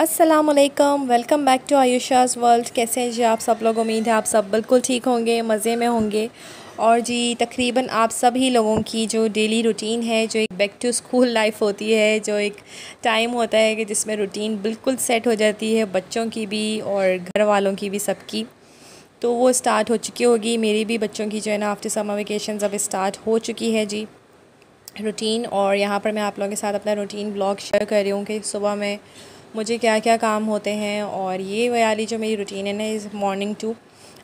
असलकम welcome back to Ayusha's world कैसे हैं जी आप सब लोग उम्मीद है आप सब बिल्कुल ठीक होंगे मज़े में होंगे और जी तकरीबन आप सभी लोगों की जो डेली रूटीन है जो एक बैक टू स्कूल लाइफ होती है जो एक टाइम होता है कि जिसमें रूटीन बिल्कुल सेट हो जाती है बच्चों की भी और घर वालों की भी सबकी तो वो स्टार्ट हो चुकी होगी मेरी भी बच्चों की जो है ना आफ्टर समर वेकेशन अब स्टार्ट हो चुकी है जी रूटीन और यहाँ पर मैं आप लोगों के साथ अपना रूटीन ब्लॉग शेयर कर रही हूँ कि सुबह मैं मुझे क्या क्या काम होते हैं और ये वाली जो मेरी रूटीन है ना इस मॉर्निंग टू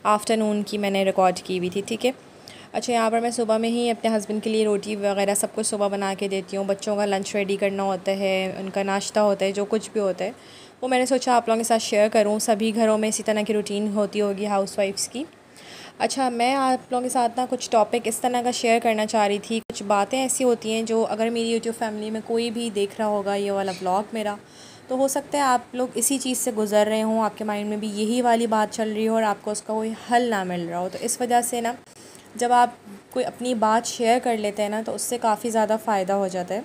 आफ्टरनून की मैंने रिकॉर्ड की हुई थी ठीक है अच्छा यहाँ पर मैं सुबह में ही अपने हस्बैंड के लिए रोटी वगैरह सब कुछ सुबह बना के देती हूँ बच्चों का लंच रेडी करना होता है उनका नाश्ता होता है जो कुछ भी होता है वो मैंने सोचा आप लोगों के साथ शेयर करूँ सभी घरों में इसी तरह की रूटीन होती होगी हाउस वाइफ्स की अच्छा मैं आप लोगों के साथ ना कुछ टॉपिक इस तरह का शेयर करना चाह रही थी कुछ बातें ऐसी होती हैं जो अगर मेरी यूट्यूब फैमिली में कोई भी देख रहा होगा ये वाला ब्लॉग मेरा तो हो सकता है आप लोग इसी चीज़ से गुजर रहे हों आपके माइंड में भी यही वाली बात चल रही हो और आपको उसका कोई हल ना मिल रहा हो तो इस वजह से ना जब आप कोई अपनी बात शेयर कर लेते हैं ना तो उससे काफ़ी ज़्यादा फ़ायदा हो जाता है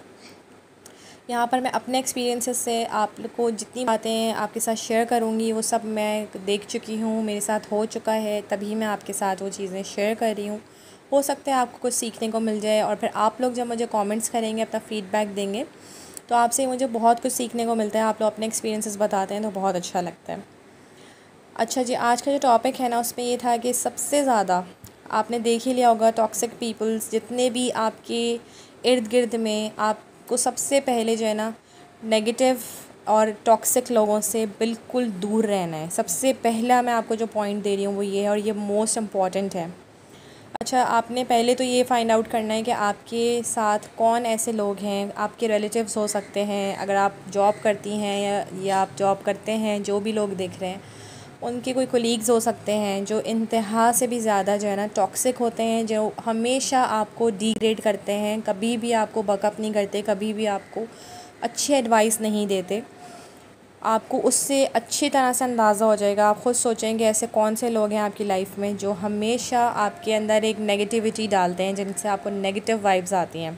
यहाँ पर मैं अपने एक्सपीरियंसेस से आप को जितनी बातें आपके साथ शेयर करूँगी वो सब मैं देख चुकी हूँ मेरे साथ हो चुका है तभी मैं आपके साथ वो चीज़ें शेयर कर रही हूँ हो सकता है आपको कुछ सीखने को मिल जाए और फिर आप लोग जब मुझे कमेंट्स करेंगे अपना फ़ीडबैक देंगे तो आपसे मुझे बहुत कुछ सीखने को मिलता है आप लोग अपने एक्सपीरियंसेस बताते हैं तो बहुत अच्छा लगता है अच्छा जी आज का जो टॉपिक है ना उसमें ये था कि सबसे ज़्यादा आपने देख ही लिया होगा टॉक्सिक पीपल्स जितने भी आपके इर्द गिर्द में आपको सबसे पहले जो है ना नेगेटिव और टॉक्सिक लोगों से बिल्कुल दूर रहना है सबसे पहला मैं आपको जो पॉइंट दे रही हूँ वो ये है और ये मोस्ट इम्पॉर्टेंट है अच्छा आपने पहले तो ये फ़ाइंड आउट करना है कि आपके साथ कौन ऐसे लोग हैं आपके रिलेटिव्स हो सकते हैं अगर आप जॉब करती हैं या या आप जॉब करते हैं जो भी लोग देख रहे हैं उनके कोई कोलीग्स हो सकते हैं जो इंतहा से भी ज़्यादा जो है ना टॉक्सिक होते हैं जो हमेशा आपको डिग्रेड करते हैं कभी भी आपको बकअप नहीं करते कभी भी आपको अच्छी एडवाइस नहीं देते आपको उससे अच्छी तरह से अंदाज़ा हो जाएगा आप ख़ुद सोचेंगे ऐसे कौन से लोग हैं आपकी लाइफ में जो हमेशा आपके अंदर एक नेगेटिविटी डालते हैं जिनसे आपको नेगेटिव वाइब्स आती हैं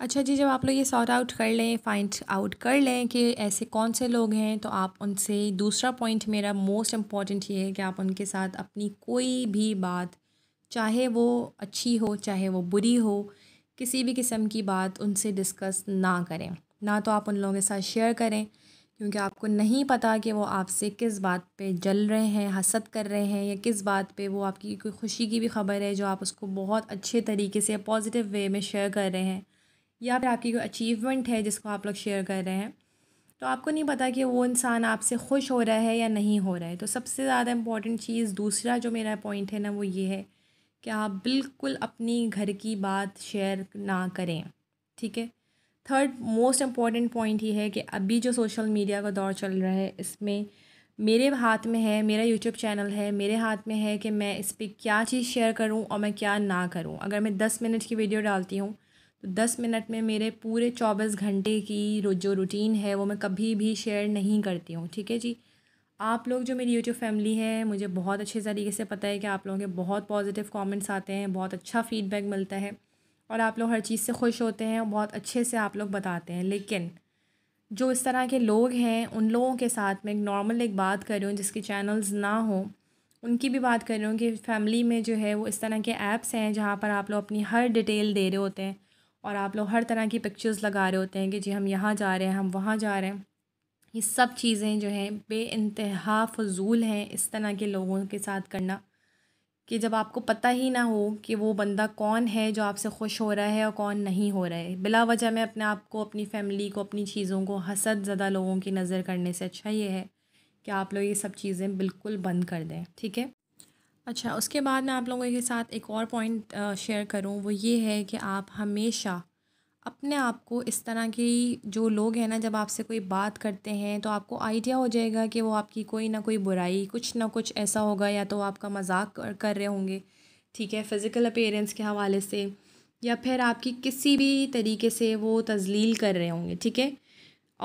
अच्छा जी जब आप लोग ये सॉर्ट आउट कर लें फाइंड आउट कर लें कि ऐसे कौन से लोग हैं तो आप उनसे दूसरा पॉइंट मेरा मोस्ट इम्पॉर्टेंट ये है कि आप उनके साथ अपनी कोई भी बात चाहे वो अच्छी हो चाहे वो बुरी हो किसी भी किस्म की बात उनसे डिस्कस ना करें ना तो आप उन लोगों के साथ शेयर करें क्योंकि आपको नहीं पता कि वो आपसे किस बात पे जल रहे हैं हसद कर रहे हैं या किस बात पे वो आपकी कोई खुशी की भी खबर है जो आप उसको बहुत अच्छे तरीके से पॉजिटिव वे में शेयर कर रहे हैं या फिर आपकी कोई अचीवमेंट है जिसको आप लोग शेयर कर रहे हैं तो आपको नहीं पता कि वो इंसान आपसे खुश हो रहा है या नहीं हो रहा है तो सबसे ज़्यादा इम्पॉर्टेंट चीज़ दूसरा जो मेरा पॉइंट है ना वो ये है कि आप बिल्कुल अपनी घर की बात शेयर ना करें ठीक है थर्ड मोस्ट इम्पॉर्टेंट पॉइंट ये है कि अभी जो सोशल मीडिया का दौर चल रहा है इसमें मेरे हाथ में है मेरा यूट्यूब चैनल है मेरे हाथ में है कि मैं इस पर क्या चीज़ शेयर करूँ और मैं क्या ना करूँ अगर मैं दस मिनट की वीडियो डालती हूँ तो दस मिनट में मेरे पूरे चौबीस घंटे की जो रूटीन है वो मैं कभी भी शेयर नहीं करती हूँ ठीक है जी आप लोग जो मेरी यूट्यूब फैमिली है मुझे बहुत अच्छे तरीके से पता है कि आप लोगों के बहुत पॉजिटिव कमेंट्स आते हैं बहुत अच्छा फीडबैक मिलता है और आप लोग हर चीज़ से खुश होते हैं बहुत अच्छे से आप लोग बताते हैं लेकिन जो इस तरह के लोग हैं उन लोगों के साथ मैं एक नॉर्मल एक बात कर रही हूँ जिसके चैनल्स ना हों उनकी भी बात कर रही हूँ कि फैमिली में जो है वो इस तरह के ऐप्स हैं जहाँ पर आप लोग अपनी हर डिटेल दे रहे होते हैं और आप लोग हर तरह की पिक्चर्स लगा रहे होते हैं कि जी हम यहाँ जा रहे हैं हम वहाँ जा रहे हैं ये सब चीज़ें जो हैं बे फजूल हैं इस तरह के लोगों के साथ करना कि जब आपको पता ही ना हो कि वो बंदा कौन है जो आपसे खुश हो रहा है और कौन नहीं हो रहा है बिला वजह में अपने आप को अपनी फैमिली को अपनी चीज़ों को हसद ज़दा लोगों की नज़र करने से अच्छा ये है कि आप लोग ये सब चीज़ें बिल्कुल बंद कर दें ठीक है अच्छा उसके बाद मैं आप लोगों के साथ एक और पॉइंट शेयर करूँ वो ये है कि आप हमेशा अपने आप को इस तरह की जो लोग हैं ना जब आपसे कोई बात करते हैं तो आपको आइडिया हो जाएगा कि वो आपकी कोई ना कोई बुराई कुछ ना कुछ ऐसा होगा या तो आपका मजाक कर रहे होंगे ठीक है फ़िज़िकल अपेयरेंस के हवाले से या फिर आपकी किसी भी तरीके से वो तजलील कर रहे होंगे ठीक है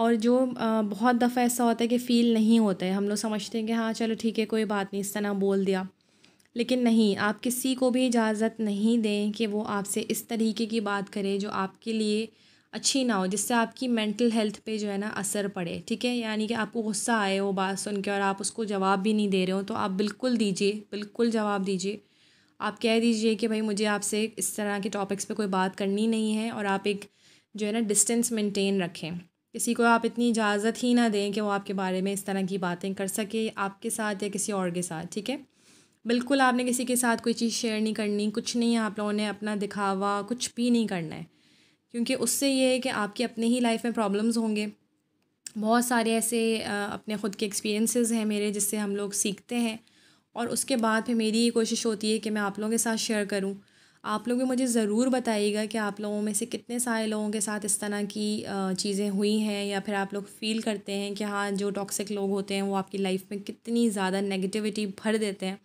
और जो बहुत दफ़ा ऐसा होता है कि फ़ील नहीं होता है हम लोग समझते हैं कि हाँ चलो ठीक है कोई बात नहीं इस तरह बोल दिया लेकिन नहीं आप किसी को भी इजाज़त नहीं दें कि वो आपसे इस तरीके की बात करे जो आपके लिए अच्छी ना हो जिससे आपकी मेंटल हेल्थ पे जो है ना असर पड़े ठीक है यानी कि आपको गुस्सा आए वो बात सुन के और आप उसको जवाब भी नहीं दे रहे हो तो आप बिल्कुल दीजिए बिल्कुल जवाब दीजिए आप कह दीजिए कि भाई मुझे आपसे इस तरह के टॉपिक्स पे कोई बात करनी नहीं है और आप एक जो है ना डिस्टेंस मेंटेन रखें किसी को आप इतनी इजाज़त ही ना दें कि वो आपके बारे में इस तरह की बातें कर सके आपके साथ या किसी और के साथ ठीक है बिल्कुल आपने किसी के साथ कोई चीज़ शेयर नहीं करनी कुछ नहीं है आप लोगों ने अपना दिखावा कुछ भी नहीं करना है क्योंकि उससे ये है कि आपके अपने ही लाइफ में प्रॉब्लम्स होंगे बहुत सारे ऐसे अपने ख़ुद के एक्सपीरियंसेस हैं मेरे जिससे हम लोग सीखते हैं और उसके बाद फिर मेरी ये कोशिश होती है कि मैं आप लोगों के साथ शेयर करूँ आप लोग भी मुझे ज़रूर बताइएगा कि आप लोगों में से कितने सारे लोगों के साथ इस तरह की चीज़ें हुई हैं या फिर आप लोग फील करते हैं कि हाँ जो टॉक्सिक लोग होते हैं वो आपकी लाइफ में कितनी ज़्यादा नेगेटिविटी भर देते हैं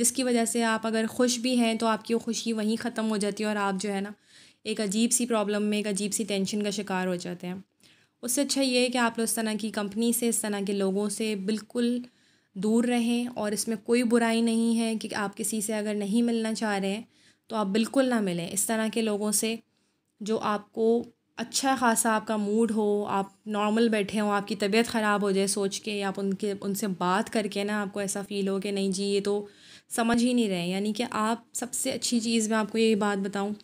जिसकी वजह से आप अगर खुश भी हैं तो आपकी वो खुशी वहीं ख़त्म हो जाती है और आप जो है ना एक अजीब सी प्रॉब्लम में एक अजीब सी टेंशन का शिकार हो जाते हैं उससे अच्छा ये है कि आप लोग इस तरह की कंपनी से इस तरह के लोगों से बिल्कुल दूर रहें और इसमें कोई बुराई नहीं है कि आप किसी से अगर नहीं मिलना चाह रहे हैं तो आप बिल्कुल ना मिलें इस तरह के लोगों से जो आपको अच्छा ख़ासा आपका मूड हो आप नॉर्मल बैठे हो आपकी तबीयत ख़राब हो जाए सोच के आप उनके उनसे बात करके ना आपको ऐसा फ़ील हो कि नहीं जी ये तो समझ ही नहीं रहे यानी कि आप सबसे अच्छी चीज़ मैं आपको ये बात बताऊँ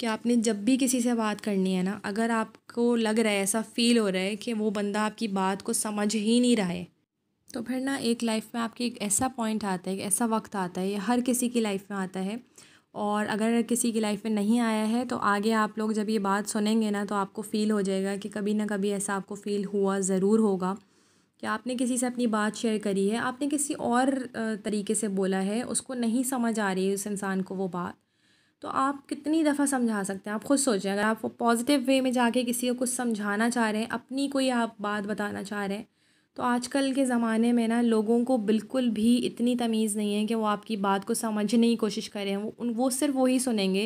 कि आपने जब भी किसी से बात करनी है ना अगर आपको लग रहा है ऐसा फ़ील हो रहा है कि वो बंदा आपकी बात को समझ ही नहीं रहा है तो फिर ना एक लाइफ में आपके एक ऐसा पॉइंट आता है एक ऐसा वक्त आता है ये हर किसी की लाइफ में आता है और अगर किसी की लाइफ में नहीं आया है तो आगे आप लोग जब ये बात सुनेंगे ना तो आपको फ़ील हो जाएगा कि कभी ना कभी ऐसा आपको फ़ील हुआ ज़रूर होगा कि आपने किसी से अपनी बात शेयर करी है आपने किसी और तरीके से बोला है उसको नहीं समझ आ रही है उस इंसान को वो बात तो आप कितनी दफ़ा समझा सकते हैं आप खुद सोचें अगर आप पॉजिटिव वे में जाके किसी को कुछ समझाना चाह रहे हैं अपनी कोई आप बात बताना चाह रहे हैं तो आजकल के ज़माने में ना लोगों को बिल्कुल भी इतनी तमीज़ नहीं है कि वो आपकी बात को समझने की कोशिश करें वो उन वो सिर्फ वही सुनेंगे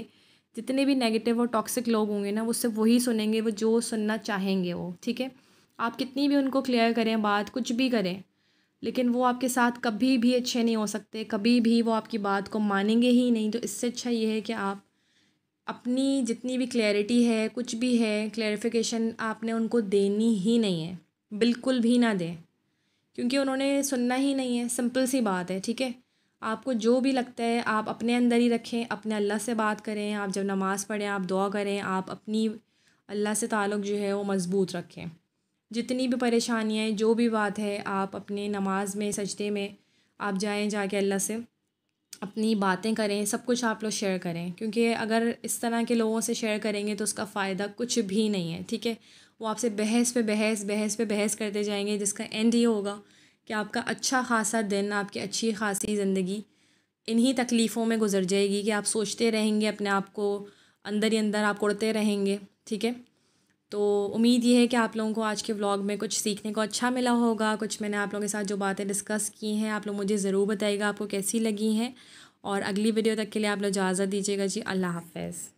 जितने भी नेगेटिव और टॉक्सिक लोग होंगे ना वो सिर्फ वही सुनेंगे वो जो सुनना चाहेंगे वो ठीक है आप कितनी भी उनको क्लियर करें बात कुछ भी करें लेकिन वो आपके साथ कभी भी अच्छे नहीं हो सकते कभी भी वो आपकी बात को मानेंगे ही नहीं तो इससे अच्छा ये है कि आप अपनी जितनी भी क्लैरिटी है कुछ भी है क्लैरिफिकेशन आपने उनको देनी ही नहीं है बिल्कुल भी ना दें क्योंकि उन्होंने सुनना ही नहीं है सिंपल सी बात है ठीक है आपको जो भी लगता है आप अपने अंदर ही रखें अपने अल्लाह से बात करें आप जब नमाज़ पढ़ें आप दुआ करें आप अपनी अल्लाह से ताल्लुक़ जो है वो मज़बूत रखें जितनी भी परेशानियाँ जो भी बात है आप अपने नमाज में सजदे में आप जाएँ जाके अल्लाह से अपनी बातें करें सब कुछ आप लोग शेयर करें क्योंकि अगर इस तरह के लोगों से शेयर करेंगे तो उसका फ़ायदा कुछ भी नहीं है ठीक है वो आपसे बहस पे बहस बहस पे बहस करते जाएंगे जिसका एंड ये होगा कि आपका अच्छा खासा दिन आपकी अच्छी खासी ज़िंदगी इन्हीं तकलीफ़ों में गुजर जाएगी कि आप सोचते रहेंगे अपने आप को अंदर ही अंदर आप उड़ते रहेंगे ठीक है तो उम्मीद ये है कि आप लोगों को आज के व्लॉग में कुछ सीखने को अच्छा मिला होगा कुछ मैंने आप लोगों के साथ जो बातें डिस्कस की हैं आप लोग मुझे ज़रूर बताइएगा आपको कैसी लगी हैं और अगली वीडियो तक के लिए आप लोग इजाज़त दीजिएगा जी अल्लाह हाफ़